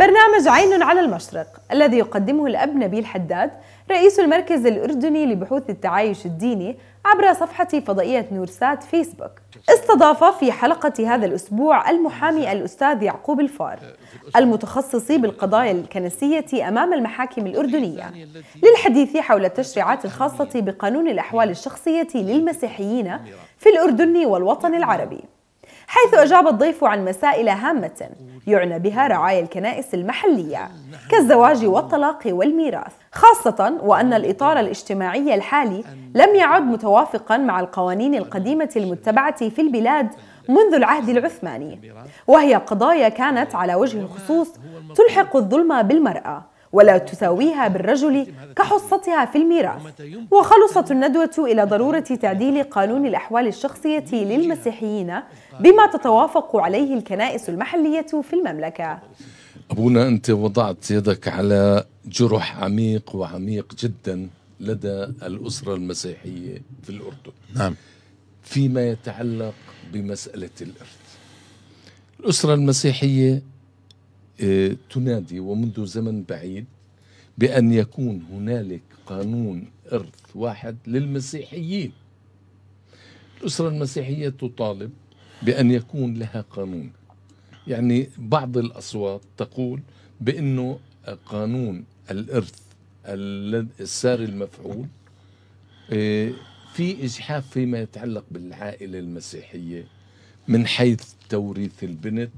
برنامج عين على المشرق الذي يقدمه الأب نبيل حداد رئيس المركز الأردني لبحوث التعايش الديني عبر صفحة فضائية نورسات فيسبوك استضاف في حلقة هذا الأسبوع المحامي الأستاذ يعقوب الفار المتخصص بالقضايا الكنسية أمام المحاكم الأردنية للحديث حول التشريعات الخاصة بقانون الأحوال الشخصية للمسيحيين في الأردن والوطن العربي حيث أجاب الضيف عن مسائل هامة يعنى بها رعايا الكنائس المحلية كالزواج والطلاق والميراث خاصة وأن الإطار الاجتماعي الحالي لم يعد متوافقا مع القوانين القديمة المتبعة في البلاد منذ العهد العثماني وهي قضايا كانت على وجه الخصوص تلحق الظلم بالمرأة ولا تساويها بالرجل كحصتها في الميراث وخلصت الندوة إلى ضرورة تعديل قانون الأحوال الشخصية للمسيحيين بما تتوافق عليه الكنائس المحلية في المملكة أبونا أنت وضعت يدك على جرح عميق وعميق جدا لدى الأسرة المسيحية في الأردن نعم فيما يتعلق بمسألة الإرث الأسرة المسيحية تنادي ومنذ زمن بعيد بأن يكون هنالك قانون إرث واحد للمسيحيين الأسرة المسيحية تطالب بأن يكون لها قانون يعني بعض الأصوات تقول بأنه قانون الإرث الساري المفعول آه، في إجحاف فيما يتعلق بالعائلة المسيحية من حيث توريث البنت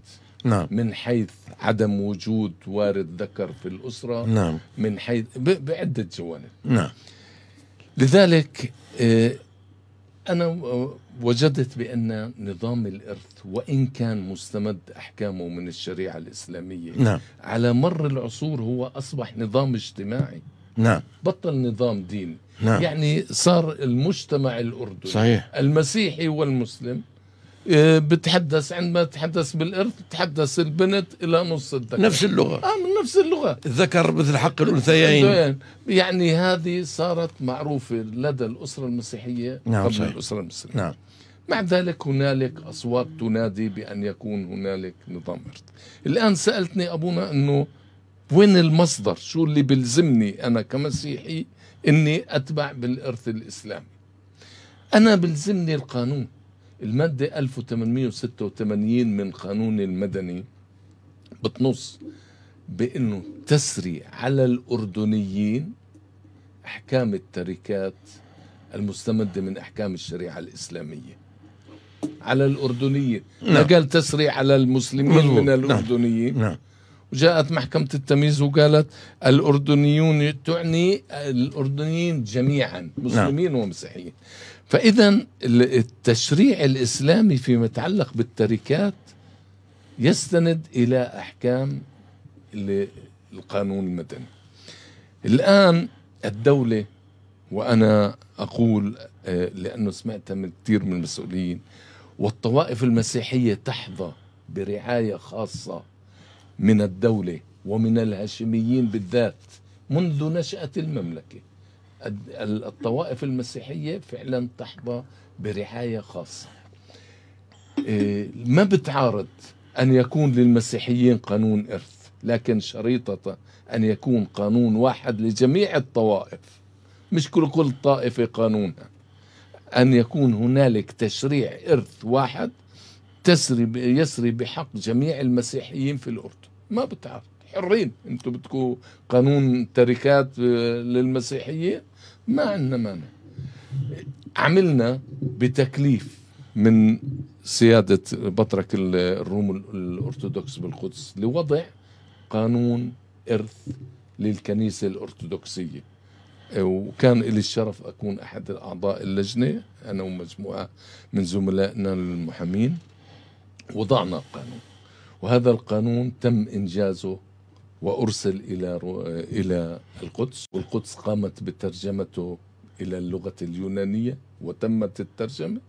نعم. من حيث عدم وجود وارد ذكر في الأسرة نعم. من حيث بعدة جوانب نعم. لذلك آه، أنا وجدت بأن نظام الإرث وإن كان مستمد أحكامه من الشريعة الإسلامية نعم. على مر العصور هو أصبح نظام اجتماعي نعم بطل نظام ديني نعم. يعني صار المجتمع الأردني صحيح. المسيحي والمسلم إيه، بتحدث عندما تحدث بالإرث تحدث البنت إلى نص الذكر نفس اللغة آه من نفس اللغة الذكر مثل حق الأنثيين يعني هذه صارت معروفة لدى الأسرة المسيحية نعم قبل صحيح. الأسرة المسيحية نعم مع ذلك هنالك أصوات تنادي بأن يكون هنالك نظام إرث الآن سألتني أبونا أنه وين المصدر شو اللي بلزمني أنا كمسيحي أني أتبع بالإرث الإسلامي أنا بلزمني القانون المادة 1886 من قانون المدني بتنص بأنه تسري على الأردنيين أحكام التركات المستمدة من أحكام الشريعة الإسلامية على الأردنيين نعم. قال تسري على المسلمين مزبوط. من نعم. الأردنيين نعم. وجاءت محكمة التمييز وقالت الأردنيون تعني الأردنيين جميعا نعم. مسلمين ومسيحيين فإذا التشريع الإسلامي فيما يتعلق بالتركات يستند إلى أحكام القانون المدني الآن الدولة وأنا أقول آه، لأنه سمعتها من كثير من المسؤولين والطوائف المسيحية تحظى برعاية خاصة من الدولة ومن الهاشميين بالذات منذ نشأة المملكة الطوائف المسيحية فعلا تحظى برعاية خاصة إيه، ما بتعارض أن يكون للمسيحيين قانون إرث لكن شريطة أن يكون قانون واحد لجميع الطوائف مش كل كل طائفة قانونها أن يكون هنالك تشريع إرث واحد تسري يسري بحق جميع المسيحيين في الأردن ما بتعرف حرين انتم بدكم قانون تركات آه، للمسيحيه ما عندنا مانع عملنا بتكليف من سيادة بطرك الروم الأرثوذكس بالقدس لوضع قانون إرث للكنيسة الأرثوذكسية وكان لي الشرف أكون أحد أعضاء اللجنة أنا ومجموعة من زملائنا المحامين وضعنا القانون وهذا القانون تم إنجازه وأرسل إلى إلى القدس والقدس قامت بترجمته إلى اللغة اليونانية وتمت الترجمة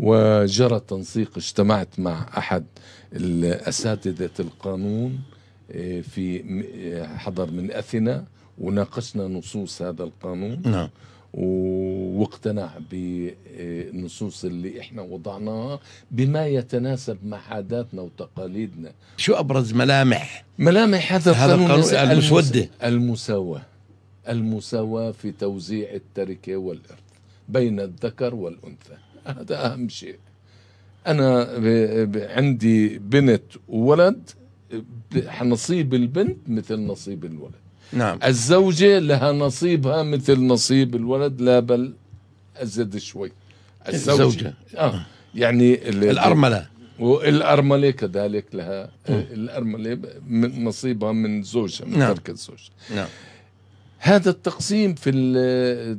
وجرى تنسيق اجتمعت مع أحد الأساتذة القانون آه، في آه، حضر من أثينا وناقشنا نصوص هذا القانون نعم واقتنع بالنصوص اللي احنا وضعناها بما يتناسب مع عاداتنا وتقاليدنا شو ابرز ملامح ملامح هذا القانون, القانون المسوده المساواه المساواه في توزيع التركه والارث بين الذكر والانثى هذا اهم شيء انا عندي بنت وولد نصيب البنت مثل نصيب الولد نعم الزوجة لها نصيبها مثل نصيب الولد لا بل أزد شوي الزوجة, الزوجة. آه. يعني الأرملة والأرملة كذلك لها الأرملة نصيبها من زوجها من نعم. ترك الزوجة نعم هذا التقسيم في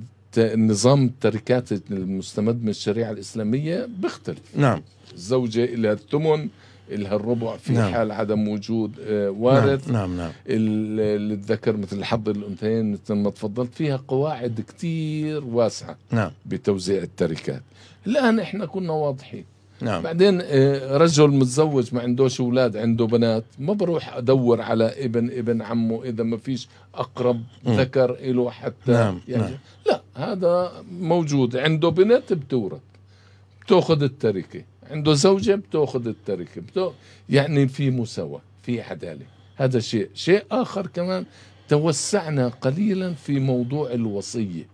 نظام التركات المستمد من الشريعة الإسلامية بيختلف نعم الزوجة لها الثمن الربع في نعم. حال عدم وجود آه، وارث نعم نعم, نعم. اللي الذكر مثل حظ الانثيين مثل ما تفضلت فيها قواعد كتير واسعه نعم بتوزيع التركات الان احنا كنا واضحين نعم. بعدين آه، رجل متزوج ما عندوش اولاد عنده بنات ما بروح ادور على ابن ابن عمه اذا ما فيش اقرب م. ذكر له حتى نعم. يعني نعم. لا هذا موجود عنده بنت بتورث بتاخذ التركه عنده زوجة بتأخذ التركة يعني في مساواة في عدالة هذا شيء شيء آخر كمان توسعنا قليلا في موضوع الوصية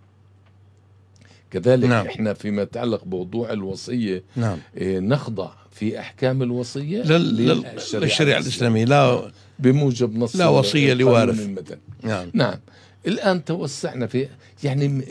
كذلك نعم. احنا فيما يتعلق بموضوع الوصيه نعم. اه نخضع في احكام الوصيه لل... للشريعه الاسلاميه لا بموجب نص لا وصيه لوارث نعم نعم الآن توسعنا في يعني م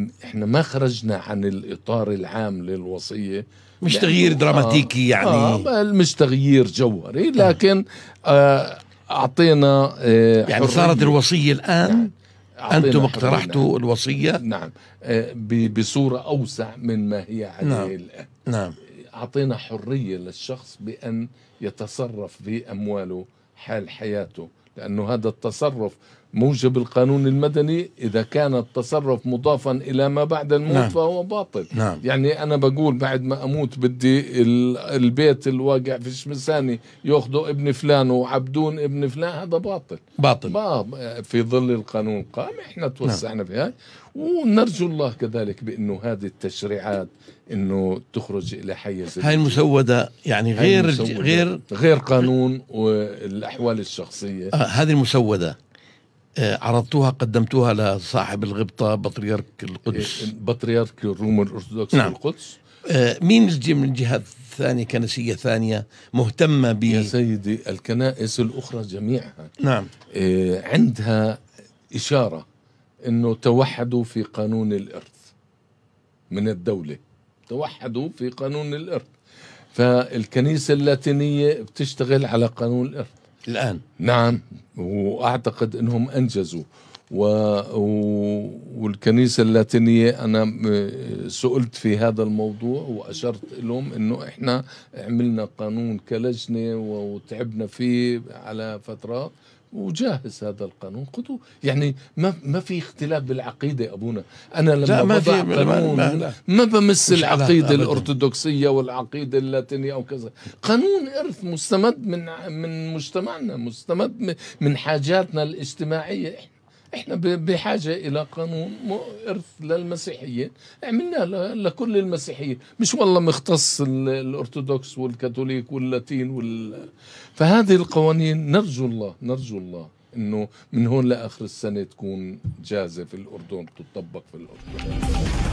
م إحنا ما خرجنا عن الإطار العام للوصية مش تغيير آه، دراماتيكي يعني آه مش تغيير جوهري آه. لكن آه أعطينا آه يعني صارت الوصية الآن يعني أنتم اقترحتوا نعم. الوصية نعم آه بصورة أوسع من ما هي عليه نعم. الآن نعم أعطينا حرية للشخص بأن يتصرف بأمواله حال حياته لأنه هذا التصرف موجب القانون المدني إذا كان التصرف مضافا إلى ما بعد الموت نعم. فهو باطل نعم. يعني أنا بقول بعد ما أموت بدي البيت الواقع في الشمساني يأخذوا ابن فلان وعبدون ابن فلان هذا باطل باطل في ظل القانون قام احنا توسعنا نعم. في ونرجو الله كذلك بأنه هذه التشريعات انه تخرج الى حيز هاي المسوده يعني غير المسودة غير غير قانون والاحوال الشخصيه آه هذه المسوده آه، عرضتوها قدمتوها لصاحب الغبطة بطريرك القدس إيه، بطريرك الروم الأرثوذكس نعم. القدس آه، مين من جهة ثانية كنسية ثانية مهتمة ب يا سيدي الكنائس الأخرى جميعها نعم آه، عندها إشارة أنه توحدوا في قانون الإرث من الدولة توحدوا في قانون الإرث فالكنيسة اللاتينية بتشتغل على قانون الإرث الآن نعم وأعتقد أنهم أنجزوا و... والكنيسة اللاتينية أنا سئلت في هذا الموضوع وأشرت لهم أنه إحنا عملنا قانون كلجنة وتعبنا فيه على فترات وجاهز هذا القانون خذوا يعني ما ما في اختلاف بالعقيده ابونا انا لما لا ما بضع في قانون ما, ما, ما بمس العقيده الارثوذكسيه والعقيده اللاتينيه او كذا قانون ارث مستمد من من مجتمعنا مستمد من حاجاتنا الاجتماعيه احنا احنا بحاجه الى قانون ارث للمسيحيين عملناه لكل المسيحيين مش والله مختص الارثوذكس والكاثوليك واللاتين وال... فهذه القوانين نرجو الله نرجو الله انه من هون لاخر السنه تكون جاهزه في الاردن تطبق في الاردن